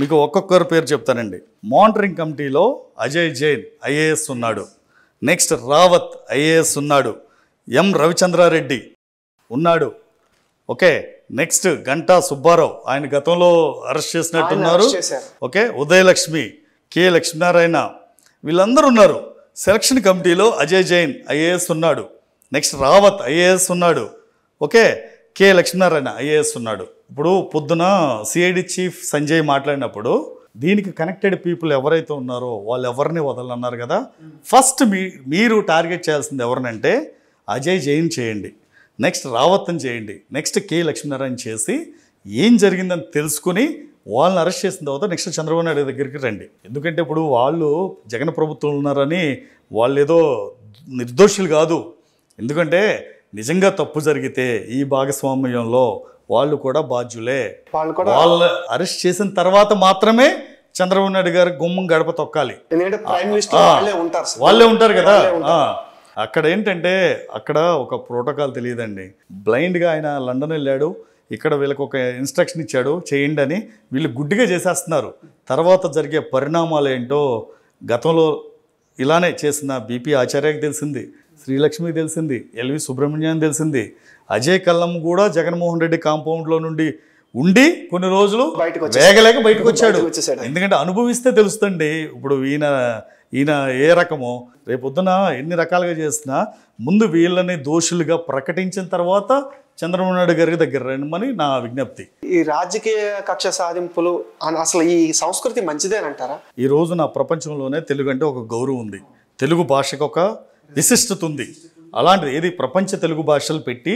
మీకు ఒక్కొక్కరు పేరు చెప్తానండి మానిటరింగ్ కమిటీలో అజయ్ జైన్ ఐఏఎస్ ఉన్నాడు నెక్స్ట్ రావత్ ఐఏఎస్ ఉన్నాడు ఎం రవిచంద్రారెడ్డి ఉన్నాడు ఓకే నెక్స్ట్ గంటా సుబ్బారావు ఆయన గతంలో అరెస్ట్ చేసినట్టున్నారు ఓకే ఉదయలక్ష్మి కె లక్ష్మీనారాయణ వీళ్ళందరూ ఉన్నారు సెలక్షన్ కమిటీలో అజయ్ జైన్ ఐఏఎస్ ఉన్నాడు నెక్స్ట్ రావత్ ఐఏఎస్ ఉన్నాడు ఓకే కె లక్ష్మీనారాయణ ఐఏఎస్ ఉన్నాడు ఇప్పుడు పొద్దున సిఐడి చీఫ్ సంజయ్ మాట్లాడినప్పుడు దీనికి కనెక్టెడ్ పీపుల్ ఎవరైతే ఉన్నారో వాళ్ళు ఎవరిని వదలన్నారు కదా ఫస్ట్ మీ మీరు టార్గెట్ చేయాల్సింది ఎవరినంటే అజయ్ జైన్ చేయండి నెక్స్ట్ రావత్తం చేయండి నెక్స్ట్ కే లక్ష్మీనారాయణ చేసి ఏం జరిగిందని తెలుసుకుని వాళ్ళని అరెస్ట్ చేసిన తర్వాత నెక్స్ట్ చంద్రబాబు నాయుడు దగ్గరికి రండి ఎందుకంటే ఇప్పుడు వాళ్ళు జగన్ ప్రభుత్వం ఉన్నారని వాళ్ళు ఏదో నిర్దోషులు కాదు ఎందుకంటే నిజంగా తప్పు జరిగితే ఈ భాగస్వామ్యంలో వాళ్ళు కూడా బాధ్యులే వాళ్ళు కూడా వాళ్ళు అరెస్ట్ చేసిన తర్వాత మాత్రమే చంద్రబాబు నాయుడు గారు గుమ్మం గడప తొక్కాలి వాళ్ళే ఉంటారు కదా అక్కడ ఏంటంటే అక్కడ ఒక ప్రోటోకాల్ తెలియదండి బ్లైండ్గా ఆయన లండన్ వెళ్ళాడు ఇక్కడ వీళ్ళకి ఒక ఇన్స్ట్రక్షన్ ఇచ్చాడు చేయండి అని వీళ్ళు గుడ్డిగా చేసేస్తున్నారు తర్వాత జరిగే పరిణామాలు ఏంటో గతంలో ఇలానే చేసిన బీపీ ఆచార్యకి తెలిసింది శ్రీలక్ష్మి తెలిసింది ఎల్వి సుబ్రహ్మణ్యం తెలిసింది అజయ్ కల్లం కూడా జగన్మోహన్ రెడ్డి కాంపౌండ్లో నుండి ఉండి కొన్ని రోజులు వేగలేక బయటకు వచ్చాడు ఎందుకంటే అనుభవిస్తే తెలుస్తుంది ఇప్పుడు ఈయన ఈయన ఏ రకమో రేపొద్దున ఎన్ని రకాలుగా చేసినా ముందు వీళ్ళని దోషులుగా ప్రకటించిన తర్వాత చంద్రబాబు నాయుడు గారికి దగ్గర రండి నా విజ్ఞప్తి ఈ రాజకీయ కక్ష సాధింపులు అసలు ఈ సంస్కృతి మంచిదేనంటారా ఈ నా ప్రపంచంలోనే తెలుగు అంటే ఒక గౌరవం ఉంది తెలుగు భాషకు ఒక విశిష్టత ఉంది అలాంటిది ఏది ప్రపంచ తెలుగు భాషలు పెట్టి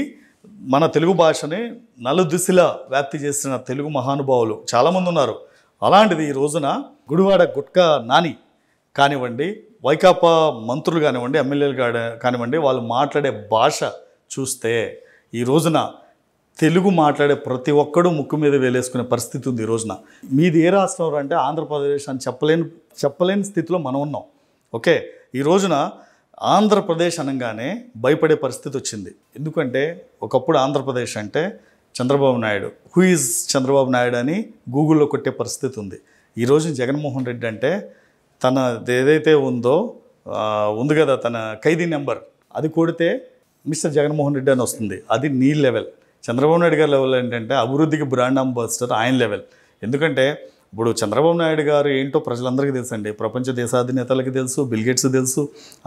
మన తెలుగు భాషని నలుదిశిలా వ్యాప్తి చేసిన తెలుగు మహానుభావులు చాలామంది ఉన్నారు అలాంటిది ఈ రోజున గుడివాడ గుట్కా నాని కానివ్వండి వైకాపా మంత్రులు కానివ్వండి ఎమ్మెల్యేలు కానివ్వండి వాళ్ళు మాట్లాడే భాష చూస్తే ఈ రోజున తెలుగు మాట్లాడే ప్రతి ఒక్కడూ ముక్కు మీద వేలేసుకునే పరిస్థితి ఉంది ఈ రోజున మీది ఏ రాష్ట్రం అంటే ఆంధ్రప్రదేశ్ అని చెప్పలేని చెప్పలేని స్థితిలో మనం ఉన్నాం ఓకే ఈ రోజున ఆంధ్రప్రదేశ్ అనగానే భయపడే పరిస్థితి వచ్చింది ఎందుకంటే ఒకప్పుడు ఆంధ్రప్రదేశ్ అంటే చంద్రబాబు నాయుడు హూ ఈజ్ చంద్రబాబు నాయుడు అని గూగుల్లో కొట్టే పరిస్థితి ఉంది ఈరోజు జగన్మోహన్ రెడ్డి అంటే తన ఏదైతే ఉందో ఉంది కదా తన ఖైదీ నెంబర్ అది కొడితే మిస్టర్ జగన్మోహన్ రెడ్డి అని వస్తుంది అది నీ లెవెల్ చంద్రబాబు నాయుడు గారి లెవెల్ ఏంటంటే అభివృద్ధికి బ్రాండ్ అంబాసిడర్ ఆయన లెవెల్ ఎందుకంటే ఇప్పుడు చంద్రబాబు నాయుడు గారు ఏంటో ప్రజలందరికీ తెలుసు అండి ప్రపంచ దేశాధినేతలకి తెలుసు బిల్గేట్స్ తెలుసు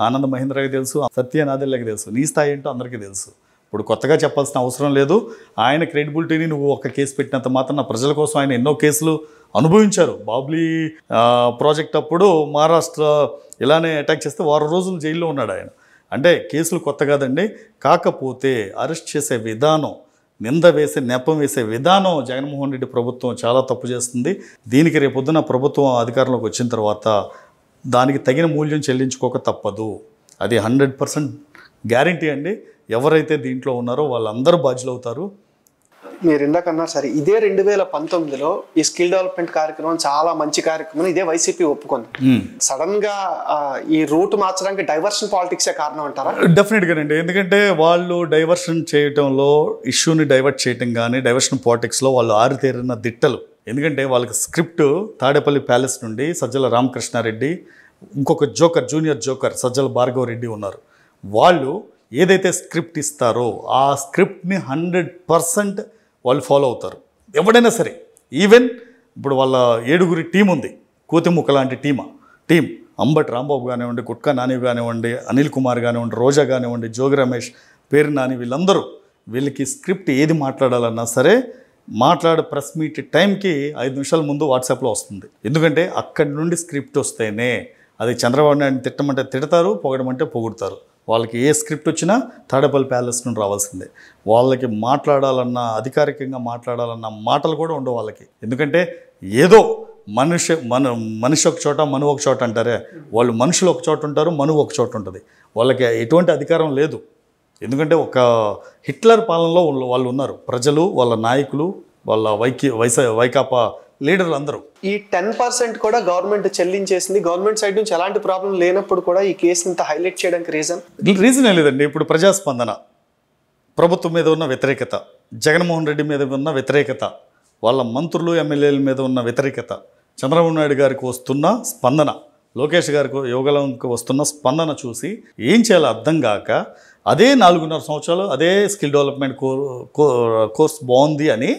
ఆనంద్ మహేంద్రకి తెలుసు సత్యనాథల్లకి తెలుసు నీ స్థాయి ఏంటో అందరికీ తెలుసు ఇప్పుడు కొత్తగా చెప్పాల్సిన అవసరం లేదు ఆయన క్రెడిబిలిటీని నువ్వు ఒక కేసు పెట్టినంత మాత్రం నా ప్రజల కోసం ఆయన ఎన్నో కేసులు అనుభవించారు బాబ్లీ ప్రాజెక్ట్ అప్పుడు మహారాష్ట్ర ఇలానే అటాక్ చేస్తే వారం రోజులు జైల్లో ఉన్నాడు ఆయన అంటే కేసులు కొత్త కాదండి కాకపోతే అరెస్ట్ చేసే విధానం నింద వేసే నెపం వేసే విధానం జగన్మోహన్ రెడ్డి ప్రభుత్వం చాలా తప్పు చేస్తుంది దీనికి రేపొద్దున ప్రభుత్వం అధికారంలోకి వచ్చిన తర్వాత దానికి తగిన మూల్యం చెల్లించుకోక తప్పదు అది హండ్రెడ్ పర్సెంట్ గ్యారంటీ అండి ఎవరైతే దీంట్లో ఉన్నారో వాళ్ళందరూ బాధ్యులవుతారు మీరు ఇందాక అన్నారు సరే ఇదే రెండు వేల పంతొమ్మిదిలో ఈ స్కిల్ డెవలప్మెంట్ కార్యక్రమం చాలా మంచి కార్యక్రమం ఇదే వైసీపీ ఒప్పుకుంది సడన్ గా ఈ రూట్ మార్చడానికి డైవర్షన్ పాలిటిక్స్ కారణం అంటారా డెఫినెట్ అండి ఎందుకంటే వాళ్ళు డైవర్షన్ చేయటంలో ఇష్యూని డైవర్ట్ చేయటం కానీ డైవర్షన్ పాలిటిక్స్ లో వాళ్ళు ఆరితేరిన దిట్టలు ఎందుకంటే వాళ్ళకి స్క్రిప్ట్ తాడేపల్లి ప్యాలెస్ నుండి సజ్జల రామకృష్ణారెడ్డి ఇంకొక joker junior joker Sajjala Bhargava Reddy ఉన్నారు వాళ్ళు ఏదైతే స్క్రిప్ట్ ఇస్తారో ఆ స్క్రిప్ట్ని హండ్రెడ్ పర్సెంట్ వాళ్ళు ఫాలో అవుతారు ఎవడైనా సరే ఈవెన్ ఇప్పుడు వాళ్ళ ఏడుగురి టీం ఉంది కోతిముక్క లాంటి టీమా టీం అంబట్ రాంబాబు కానివ్వండి గుట్కా నాని కానివ్వండి అనిల్ కుమార్ కానివ్వండి రోజా కానివ్వండి జోగి రమేష్ పేరు నాని వీళ్ళందరూ వీళ్ళకి స్క్రిప్ట్ ఏది మాట్లాడాలన్నా సరే మాట్లాడే ప్రెస్ మీట్ టైంకి ఐదు నిమిషాల ముందు వాట్సాప్లో వస్తుంది ఎందుకంటే అక్కడి నుండి స్క్రిప్ట్ వస్తేనే అది చంద్రబాబు నాయుడు తిట్టమంటే తిడతారు పొగడమంటే పొగుడతారు వాళ్ళకి ఏ స్క్రిప్ట్ వచ్చినా తాడేపల్లి ప్యాలెస్ నుండి రావాల్సిందే వాళ్ళకి మాట్లాడాలన్నా అధికారికంగా మాట్లాడాలన్న మాటలు కూడా ఉండవు వాళ్ళకి ఎందుకంటే ఏదో మనిషి మన మనిషి ఒక చోట మను ఒక చోట అంటారే వాళ్ళు మనుషులు ఒక చోట ఉంటారు మనువు ఒక చోట ఉంటుంది వాళ్ళకి ఎటువంటి అధికారం లేదు ఎందుకంటే ఒక హిట్లర్ పాలనలో వాళ్ళు ఉన్నారు ప్రజలు వాళ్ళ నాయకులు వాళ్ళ వైకి వైస వైకాపా లీడర్లు అందరూ ఈ టెన్ పర్సెంట్ కూడా గవర్నమెంట్ చెల్లించేసింది గవర్నమెంట్ సైడ్ నుంచి ఎలాంటి ప్రాబ్లం లేనప్పుడు కూడా ఈ కేసు ఇంత హైలైట్ చేయడానికి రీజన్ రీజన్ లేదండి ఇప్పుడు ప్రజాస్పందన ప్రభుత్వం మీద ఉన్న వ్యతిరేకత జగన్మోహన్ రెడ్డి మీద ఉన్న వ్యతిరేకత వాళ్ళ మంత్రులు ఎమ్మెల్యేల మీద ఉన్న వ్యతిరేకత చంద్రబాబు నాయుడు గారికి వస్తున్న స్పందన లోకేష్ గారికి యోగలంకి వస్తున్న స్పందన చూసి ఏం చేయాలో అర్థం కాక అదే నాలుగున్నర సంవత్సరాలు అదే స్కిల్ డెవలప్మెంట్ కోర్స్ బాగుంది అని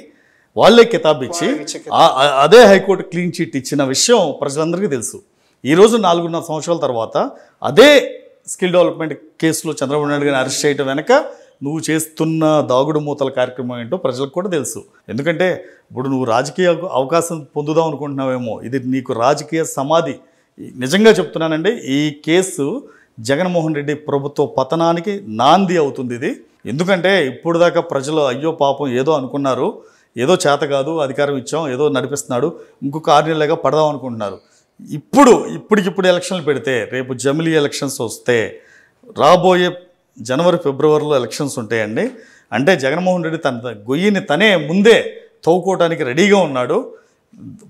వాళ్ళే కితాబ్ ఇచ్చి అదే హైకోర్టు క్లీన్ చిట్ ఇచ్చిన విషయం ప్రజలందరికీ తెలుసు ఈరోజు నాలుగున్నర సంవత్సరాల తర్వాత అదే స్కిల్ డెవలప్మెంట్ కేసులో చంద్రబాబు నాయుడు గారిని అరెస్ట్ చేయడం వెనక నువ్వు చేస్తున్న దాగుడు మూతల కార్యక్రమం ఏంటో ప్రజలకు కూడా తెలుసు ఎందుకంటే ఇప్పుడు నువ్వు రాజకీయ అవకాశం పొందుదాం అనుకుంటున్నావేమో ఇది నీకు రాజకీయ సమాధి నిజంగా చెప్తున్నానండి ఈ కేసు జగన్మోహన్ రెడ్డి ప్రభుత్వ పతనానికి నాంది అవుతుంది ఇది ఎందుకంటే ఇప్పుడు దాకా ప్రజలు అయ్యో పాపం ఏదో అనుకున్నారు ఏదో చేత కాదు అధికారం ఇచ్చాం ఏదో నడిపిస్తున్నాడు ఇంకొక ఆరు నెలలుగా పడదాం అనుకుంటున్నారు ఇప్పుడు ఇప్పటికిప్పుడు ఎలక్షన్లు పెడితే రేపు జమిలీ ఎలక్షన్స్ వస్తే రాబోయే జనవరి ఫిబ్రవరిలో ఎలక్షన్స్ ఉంటాయండి అంటే జగన్మోహన్ రెడ్డి తన గొయ్యిని తనే ముందే తవ్వుకోవడానికి రెడీగా ఉన్నాడు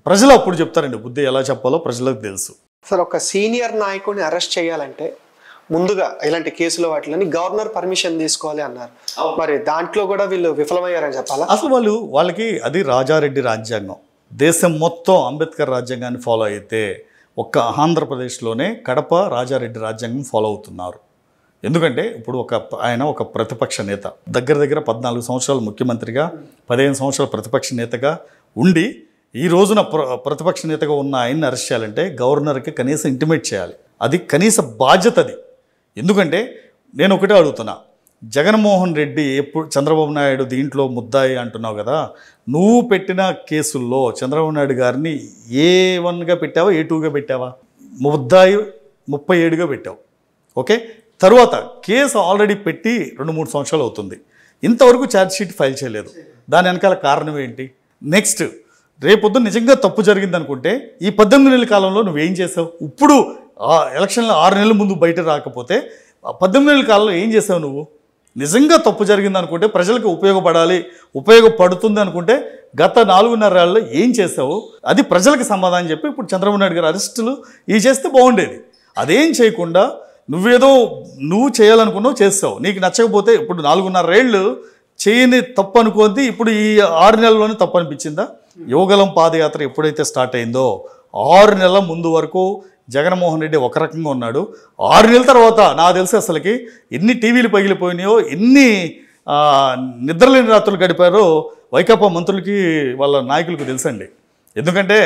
ప్రజలు అప్పుడు చెప్తారండి బుద్ధి ఎలా చెప్పాలో ప్రజలకు తెలుసు సార్ ఒక సీనియర్ నాయకుడిని అరెస్ట్ చేయాలంటే ముందుగా ఇలాంటి కేసులు వాటిలని గవర్నర్ పర్మిషన్ తీసుకోవాలి అన్నారు మరి దాంట్లో కూడా వీళ్ళు విఫలమయ్యారని చెప్పాలా అసలు వాళ్ళు వాళ్ళకి అది రాజారెడ్డి రాజ్యాంగం దేశం మొత్తం అంబేద్కర్ రాజ్యాంగాన్ని ఫాలో అయితే ఒక్క ఆంధ్రప్రదేశ్లోనే కడప రాజారెడ్డి రాజ్యాంగం ఫాలో అవుతున్నారు ఎందుకంటే ఇప్పుడు ఒక ఆయన ఒక ప్రతిపక్ష నేత దగ్గర దగ్గర పద్నాలుగు సంవత్సరాలు ముఖ్యమంత్రిగా పదిహేను సంవత్సరాలు ప్రతిపక్ష నేతగా ఉండి ఈ రోజున ప్ర ప్రతిపక్ష నేతగా ఉన్న ఆయన్ని అరెస్ట్ చేయాలంటే గవర్నర్కి కనీసం ఇంటిమేట్ చేయాలి అది కనీస బాధ్యత అది ఎందుకంటే నేను ఒకటే అడుగుతున్నా జగన్మోహన్ రెడ్డి ఎప్పుడు చంద్రబాబు నాయుడు దీంట్లో ముద్దాయి అంటున్నావు కదా నువ్వు పెట్టిన కేసుల్లో చంద్రబాబు నాయుడు గారిని ఏ వన్గా పెట్టావా ఏ టూగా పెట్టావా ముద్దాయి ముప్పై ఏడుగా పెట్టావు ఓకే తర్వాత కేసు ఆల్రెడీ పెట్టి రెండు మూడు సంవత్సరాలు అవుతుంది ఇంతవరకు ఛార్జ్షీట్ ఫైల్ చేయలేదు దాని వెనకాల కారణం ఏంటి నెక్స్ట్ రేపొద్దు నిజంగా తప్పు జరిగిందనుకుంటే ఈ పద్దెనిమిది నెలల కాలంలో నువ్వేం చేసావు ఇప్పుడు ఎలక్షన్లో ఆరు నెలల ముందు బయట రాకపోతే పద్దెనిమిది నెలల కాలంలో ఏం చేసావు నువ్వు నిజంగా తప్పు జరిగింది అనుకుంటే ప్రజలకు ఉపయోగపడాలి ఉపయోగపడుతుంది అనుకుంటే గత నాలుగున్నర నాలుగున్నరేళ్ళలో ఏం చేసావు అది ప్రజలకు సమాధానం చెప్పి ఇప్పుడు చంద్రబాబు నాయుడు గారు అరెస్టులు ఇవి చేస్తే బాగుండేది అదేం చేయకుండా నువ్వేదో నువ్వు చేయాలనుకున్నావు చేస్తావు నీకు నచ్చకపోతే ఇప్పుడు నాలుగున్నర ఏళ్ళు చేయని తప్పు అనుకోంది ఇప్పుడు ఈ ఆరు నెలల్లోనే తప్పు అనిపించిందా యోగలం పాదయాత్ర ఎప్పుడైతే స్టార్ట్ అయిందో ఆరు నెలల ముందు వరకు జగన్మోహన్ రెడ్డి ఒక రకంగా ఉన్నాడు ఆరు నెలల తర్వాత నా తెలిసి అసలుకి ఎన్ని టీవీలు పగిలిపోయినాయో ఎన్ని నిద్రలేని రాత్రులు గడిపారో వైకాపా మంత్రులకి వాళ్ళ నాయకులకు తెలుసండి ఎందుకంటే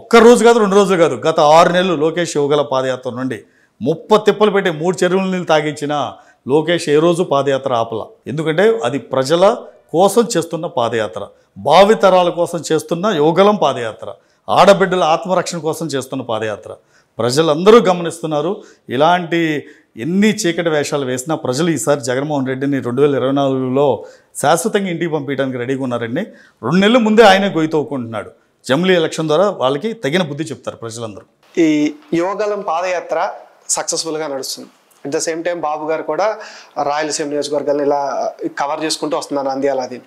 ఒక్కరోజు కాదు రెండు రోజులు కాదు గత ఆరు నెలలు లోకేష్ యువగల పాదయాత్ర నుండి ముప్ప తిప్పలు పెట్టి మూడు చెరువుల నీళ్ళు తాగించిన లోకేష్ ఏ రోజు పాదయాత్ర ఆపల ఎందుకంటే అది ప్రజల కోసం చేస్తున్న పాదయాత్ర భావితరాల కోసం చేస్తున్న యువగలం పాదయాత్ర ఆడబిడ్డల ఆత్మరక్షణ కోసం చేస్తున్న పాదయాత్ర ప్రజలందరూ గమనిస్తున్నారు ఇలాంటి ఎన్ని చీకటి వేషాలు వేసినా ప్రజలు ఈసారి జగన్మోహన్ రెడ్డిని రెండు వేల ఇరవై నాలుగులో శాశ్వతంగా ఇంటికి పంపించడానికి రెడీగా ఉన్నారండి రెండు నెలల ముందే ఆయనే గొయ్యి తోకుంటున్నాడు జమ్లీ ఎలక్షన్ ద్వారా వాళ్ళకి తగిన బుద్ధి చెప్తారు ప్రజలందరూ ఈ యువగలం పాదయాత్ర సక్సెస్ఫుల్గా నడుస్తుంది at the same time Babu గారు కూడా రాయలసీమ నియోజకవర్గాన్ని ఇలా కవర్ చేసుకుంటూ వస్తున్నారు నంద్యాల అది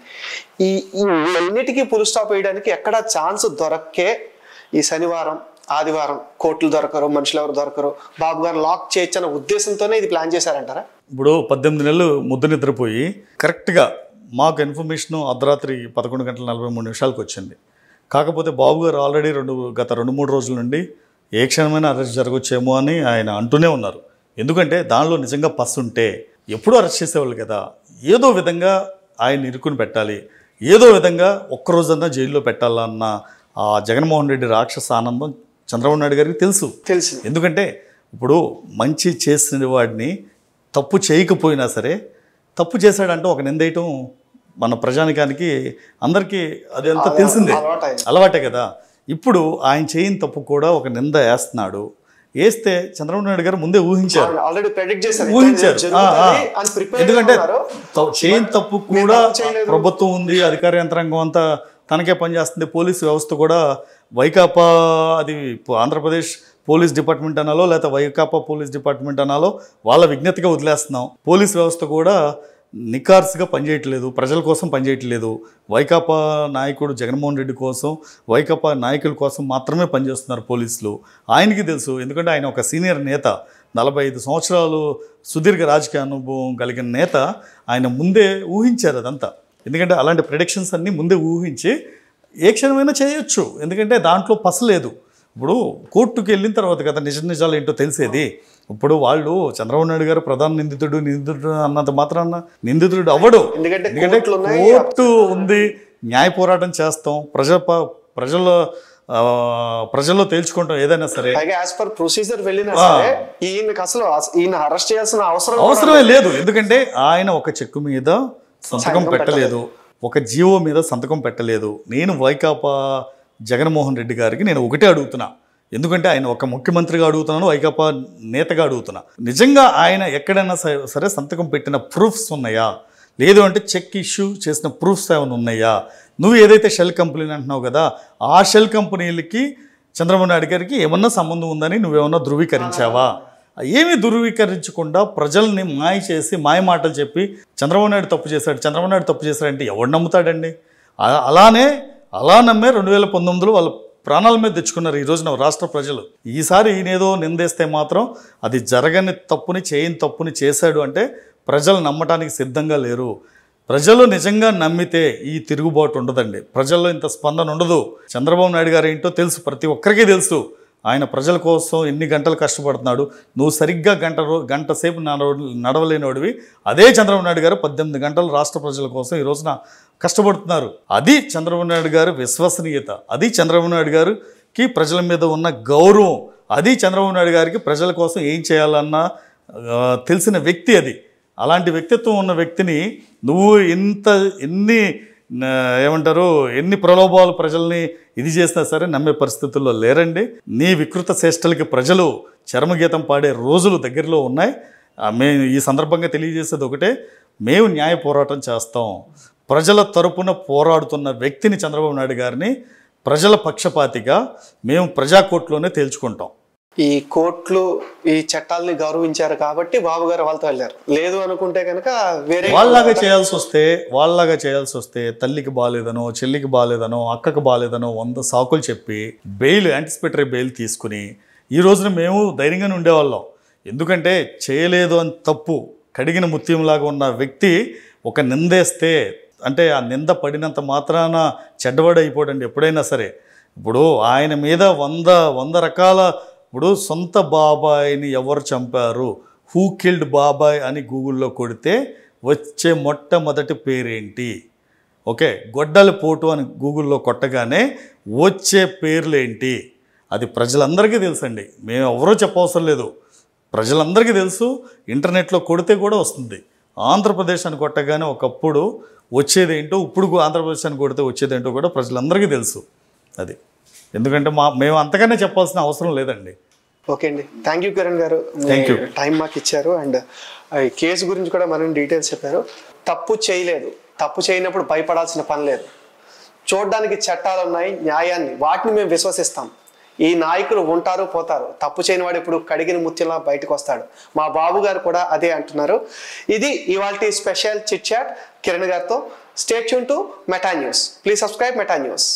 ఈ అన్నిటికీ పులు స్టాప్ వేయడానికి ఎక్కడ ఛాన్స్ దొరక్కే ఈ శనివారం ఆదివారం కోర్టులు దొరకరు మనుషులు ఎవరు దొరకరు బాబు గారు లాక్ చేయొచ్చు అన్న ఉద్దేశంతోనే ఇది ప్లాన్ చేశారంటారా ఇప్పుడు పద్దెనిమిది నెలలు ముద్ద నిద్రపోయి కరెక్ట్గా మాకు ఇన్ఫర్మేషన్ అర్ధరాత్రి పదకొండు గంటల నలభై మూడు నిమిషాలకు వచ్చింది కాకపోతే బాబు గారు ఆల్రెడీ రెండు గత రెండు మూడు రోజుల నుండి ఏ క్షణమైన అరెస్ట్ జరగొచ్చేమో అని ఆయన అంటూనే ఉన్నారు ఎందుకంటే దానిలో నిజంగా పస్ ఉంటే ఎప్పుడూ అరెస్ట్ చేసేవాళ్ళు కదా ఏదో విధంగా ఆయన ఇరుక్కుని పెట్టాలి ఏదో విధంగా ఒక్కరోజన్నా జైల్లో పెట్టాలన్న జగన్మోహన్ రెడ్డి రాక్షస ఆనందం చంద్రబాబు నాయుడు గారికి తెలుసు తెలుసు ఎందుకంటే ఇప్పుడు మంచి చేసిన వాడిని తప్పు చేయకపోయినా సరే తప్పు చేశాడంటే ఒక నిందేయటం మన ప్రజానికానికి అందరికీ అది ఎంత తెలిసిందే అలవాటే కదా ఇప్పుడు ఆయన చేయని తప్పు కూడా ఒక నింద వేస్తున్నాడు వేస్తే చంద్రబాబు నాయుడు గారు ముందే ఊహించారు ఊహించారు ఎందుకంటే చేయని తప్పు కూడా ప్రభుత్వం ఉంది అధికార యంత్రాంగం అంతా తనకే పనిచేస్తుంది పోలీసు వ్యవస్థ కూడా వైకాపా అది ఆంధ్రప్రదేశ్ పోలీస్ డిపార్ట్మెంట్ అనాలో లేకపోతే వైకాపా పోలీస్ డిపార్ట్మెంట్ అనాలో వాళ్ళ విజ్ఞతగా వదిలేస్తున్నాం పోలీస్ వ్యవస్థ కూడా నిఖార్స్గా పనిచేయట్లేదు ప్రజల కోసం పనిచేయట్లేదు వైకాపా నాయకుడు జగన్మోహన్ రెడ్డి కోసం వైకాపా నాయకుల కోసం మాత్రమే పనిచేస్తున్నారు పోలీసులు ఆయనకి తెలుసు ఎందుకంటే ఆయన ఒక సీనియర్ నేత నలభై ఐదు సంవత్సరాలు సుదీర్ఘ రాజకీయ అనుభవం కలిగిన నేత ఆయన ముందే ఊహించారు అదంతా ఎందుకంటే అలాంటి ప్రొడిక్షన్స్ అన్నీ ముందే ఊహించి ఏ క్షణమైనా చేయొచ్చు ఎందుకంటే దాంట్లో పసలేదు ఇప్పుడు కోర్టుకు వెళ్ళిన తర్వాత కదా నిజ నిజాలు ఏంటో తెలిసేది ఇప్పుడు వాళ్ళు చంద్రబాబు నాయుడు గారు ప్రధాన నిందితుడు నిందితుడు అన్నంత మాత్రాన నిందితుడు అవ్వడు ఎందుకంటే కోర్టు ఉంది న్యాయ పోరాటం చేస్తాం ప్రజ ప్రజల ప్రజల్లో తేల్చుకుంటాం ఏదైనా సరే యాజ్ ప్రొసీజర్ వెళ్ళిన అరెస్ట్ చేయాల్సిన అవసరం అవసరమే లేదు ఎందుకంటే ఆయన ఒక చెక్కు మీద సంతకం పెట్టలేదు ఒక జీవో మీద సంతకం పెట్టలేదు నేను వైకాపా జగన్మోహన్ రెడ్డి గారికి నేను ఒకటే అడుగుతున్నా ఎందుకంటే ఆయన ఒక ముఖ్యమంత్రిగా అడుగుతున్నాను వైకాపా నేతగా అడుగుతున్నా నిజంగా ఆయన ఎక్కడైనా సరే సంతకం పెట్టిన ప్రూఫ్స్ ఉన్నాయా లేదు అంటే చెక్ ఇష్యూ చేసిన ప్రూఫ్స్ ఏమైనా ఉన్నాయా నువ్వు ఏదైతే షెల్ కంపెనీ అంటున్నావు కదా ఆ షెల్ కంపెనీలకి చంద్రబాబు నాయుడు గారికి ఏమన్నా సంబంధం ఉందని నువ్వేమన్నా ధృవీకరించావా ఏమీ ధృవీకరించకుండా ప్రజల్ని మాయ చేసి మాయ మాటలు చెప్పి చంద్రబాబు నాయుడు తప్పు చేశాడు చంద్రబాబు నాయుడు తప్పు చేశాడంటే ఎవడు నమ్ముతాడండి అలానే అలా నమ్మే రెండు వేల పంతొమ్మిదిలో వాళ్ళ ప్రాణాల మీద తెచ్చుకున్నారు ఈ రోజున రాష్ట్ర ప్రజలు ఈసారి ఈయనేదో నిందేస్తే మాత్రం అది జరగని తప్పుని చేయని తప్పుని చేశాడు అంటే ప్రజలు నమ్మటానికి సిద్ధంగా లేరు ప్రజలు నిజంగా నమ్మితే ఈ తిరుగుబాటు ఉండదండి ప్రజల్లో ఇంత స్పందన ఉండదు చంద్రబాబు నాయుడు గారు ఏంటో తెలుసు ప్రతి ఒక్కరికీ తెలుసు ఆయన ప్రజల కోసం ఎన్ని గంటలు కష్టపడుతున్నాడు నువ్వు సరిగ్గా గంట రో గంట సేపు నడవలేనివాడివి అదే చంద్రబాబు నాయుడు గారు పద్దెనిమిది గంటలు రాష్ట్ర ప్రజల కోసం ఈ రోజున కష్టపడుతున్నారు అది చంద్రబాబు నాయుడు గారు విశ్వసనీయత అది చంద్రబాబు నాయుడు గారికి ప్రజల మీద ఉన్న గౌరవం అది చంద్రబాబు నాయుడు గారికి ప్రజల కోసం ఏం చేయాలన్నా తెలిసిన వ్యక్తి అది అలాంటి వ్యక్తిత్వం ఉన్న వ్యక్తిని నువ్వు ఇంత ఎన్ని ఏమంటారు ఎన్ని ప్రలోభాలు ప్రజల్ని ఇది చేసినా సరే నమ్మే పరిస్థితుల్లో లేరండి నీ వికృత శ్రేష్టలకి ప్రజలు చర్మగీతం పాడే రోజులు దగ్గరలో ఉన్నాయి మేము ఈ సందర్భంగా తెలియజేసేది ఒకటే మేము న్యాయ పోరాటం చేస్తాం ప్రజల తరపున పోరాడుతున్న వ్యక్తిని చంద్రబాబు నాయుడు గారిని ప్రజల పక్షపాతిగా మేము ప్రజాకోర్టులోనే తేల్చుకుంటాం ఈ కోర్టులు ఈ చట్టాలని గౌరవించారు కాబట్టి బాబు గారు వాళ్ళతో వెళ్ళారు లేదు అనుకుంటే కనుక వేరే వాళ్ళలాగా చేయాల్సి వస్తే వాళ్ళలాగా చేయాల్సి వస్తే తల్లికి బాగాలేదనో చెల్లికి బాగాలేదనో అక్కకు బాగాలేదనో వంద సాకులు చెప్పి బెయిల్ యాంటిసిపేటరీ బెయిల్ తీసుకుని ఈ రోజున మేము ధైర్యంగానే ఉండేవాళ్ళం ఎందుకంటే చేయలేదు అని తప్పు కడిగిన ముత్యంలాగా ఉన్న వ్యక్తి ఒక నిందేస్తే అంటే ఆ నింద పడినంత మాత్రాన చెడ్డబడి అయిపోడండి ఎప్పుడైనా సరే ఇప్పుడు ఆయన మీద వంద వంద రకాల ఇప్పుడు సొంత బాబాయ్ని ఎవరు చంపారు హూ కిల్డ్ బాబాయ్ అని గూగుల్లో కొడితే వచ్చే మొట్టమొదటి పేరేంటి ఓకే గొడ్డల పోటు అని గూగుల్లో కొట్టగానే వచ్చే పేర్లేంటి అది ప్రజలందరికీ తెలుసండి మేము ఎవరో చెప్పవసరం లేదు ప్రజలందరికీ తెలుసు ఇంటర్నెట్లో కొడితే కూడా వస్తుంది ఆంధ్రప్రదేశ్ అని కొట్టగానే ఒకప్పుడు వచ్చేదేంటో ఇప్పుడు ఆంధ్రప్రదేశ్ అని కొడితే వచ్చేదేంటో కూడా ప్రజలందరికీ తెలుసు అది ఎందుకంటే మా మేము అంతకనే చెప్పాల్సిన అవసరం లేదండి ఓకే అండి థ్యాంక్ యూ కిరణ్ గారు టైం మాకు ఇచ్చారు అండ్ కేసు గురించి కూడా మనం డీటెయిల్స్ చెప్పారు తప్పు చేయలేదు తప్పు చేయనప్పుడు భయపడాల్సిన పని లేదు చూడడానికి చట్టాలు ఉన్నాయి న్యాయాన్ని వాటిని మేము విశ్వసిస్తాం ఈ నాయకులు ఉంటారు పోతారు తప్పు చేయని వాడు ఇప్పుడు కడిగిన ముత్యంలా బయటకు వస్తాడు మా బాబు గారు కూడా అదే అంటున్నారు ఇది ఇవాళ స్పెషల్ చిట్ చాట్ కిరణ్ గారితో స్టేట్ చూంటూ Meta news please subscribe Meta news